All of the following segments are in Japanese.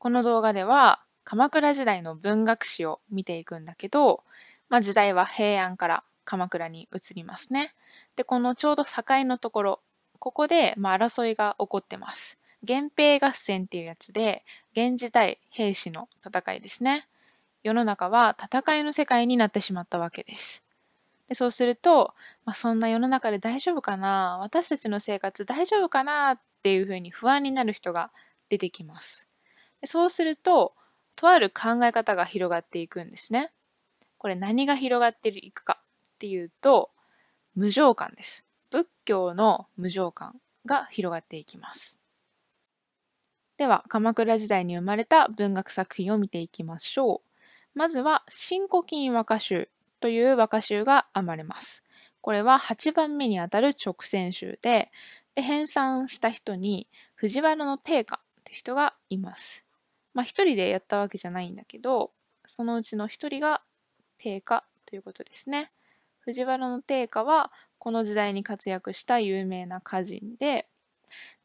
この動画では鎌倉時代の文学史を見ていくんだけど、まあ、時代は平安から鎌倉に移りますね。で、このちょうど境のところ、ここで、まあ、争いが起こってます。源平合戦っていうやつで、源氏対平氏の戦いですね。世の中は戦いの世界になってしまったわけです。でそうすると、まあ、そんな世の中で大丈夫かな私たちの生活大丈夫かなっていうふうに不安になる人が出てきます。そうすると、とある考え方が広がっていくんですね。これ何が広がっていくかっていうと、無常観です。仏教の無常観が広がっていきます。では、鎌倉時代に生まれた文学作品を見ていきましょう。まずは、新古今和歌集という和歌集が編まれます。これは8番目にあたる直線集で、で編纂した人に藤原定家という人がいます。まあ、一人でやったわけじゃないんだけど、そのうちの一人が定家ということですね。藤原の定家は、この時代に活躍した有名な歌人で、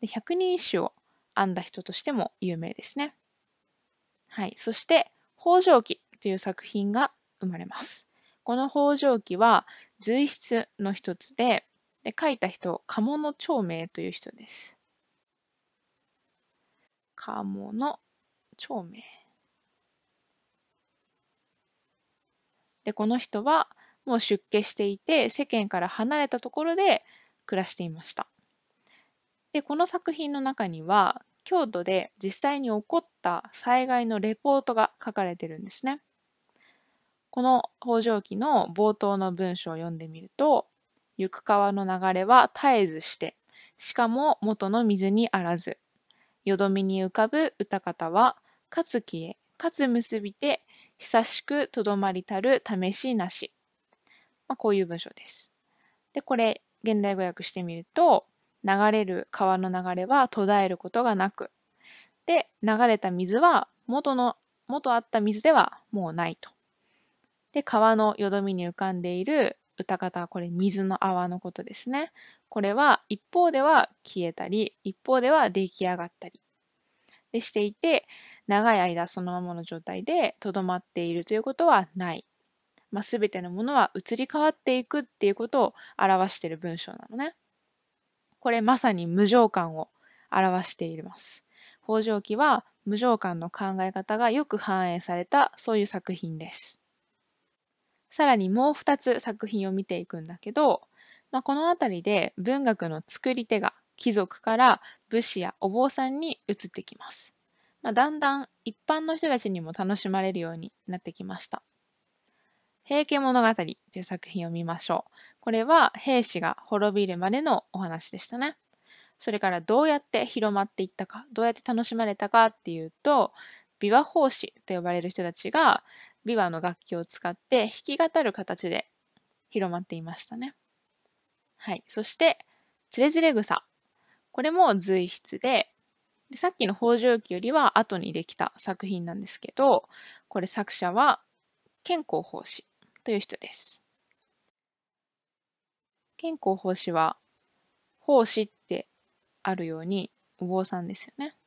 で百人一首を編んだ人としても有名ですね。はい。そして、北条記という作品が生まれます。この北条記は、随筆の一つで、で書いた人、鴨の長明という人です。鴨の長命で、この人はもう出家していて、世間から離れたところで暮らしていました。で、この作品の中には、京都で実際に起こった災害のレポートが書かれてるんですね。この北条記の冒頭の文章を読んでみると、行く川の流れは絶えずして、しかも元の水にあらず、よどみに浮かぶ歌方はかつ消え、かつ結びて、久しくとどまりたる試しなし。まあ、こういう文章です。で、これ、現代語訳してみると、流れる川の流れは途絶えることがなく、で、流れた水は元の、元あった水ではもうないと。で、川のよどみに浮かんでいる歌方はこれ水の泡のことですね。これは一方では消えたり、一方では出来上がったり。でしていて、長い間そのままの状態でとどまっているということはない。まあ、全てのものは移り変わっていくっていうことを表している文章なのね。これまさに無常感を表しています。北条記は無常感の考え方がよく反映されたそういう作品です。さらにもう2つ作品を見ていくんだけど、まあ、この辺りで文学の作り手が貴族から武士やお坊さんに移ってきます。まあ、だんだん一般の人たちにも楽しまれるようになってきました。平家物語という作品を見ましょう。これは兵士が滅びるまでのお話でしたね。それからどうやって広まっていったか、どうやって楽しまれたかっていうと、琵琶法師と呼ばれる人たちが琵琶の楽器を使って弾き語る形で広まっていましたね。はい。そして、つれづれ草これも随筆で、でさっきの北条記よりは後にできた作品なんですけど、これ作者は健康法師という人です。健康法師は、法師ってあるように、お坊さんですよね。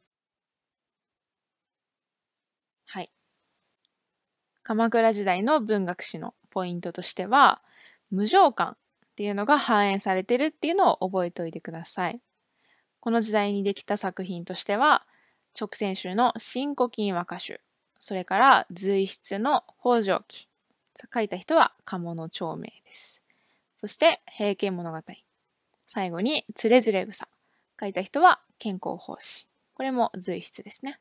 はい。鎌倉時代の文学史のポイントとしては、無常感っていうのが反映されてるっていうのを覚えておいてください。この時代にできた作品としては、直線集の新古今和歌集、それから随筆の北条記、書いた人は鴨の長明です。そして、平家物語。最後に、つれづれ草。書いた人は健康法師、これも随筆ですね。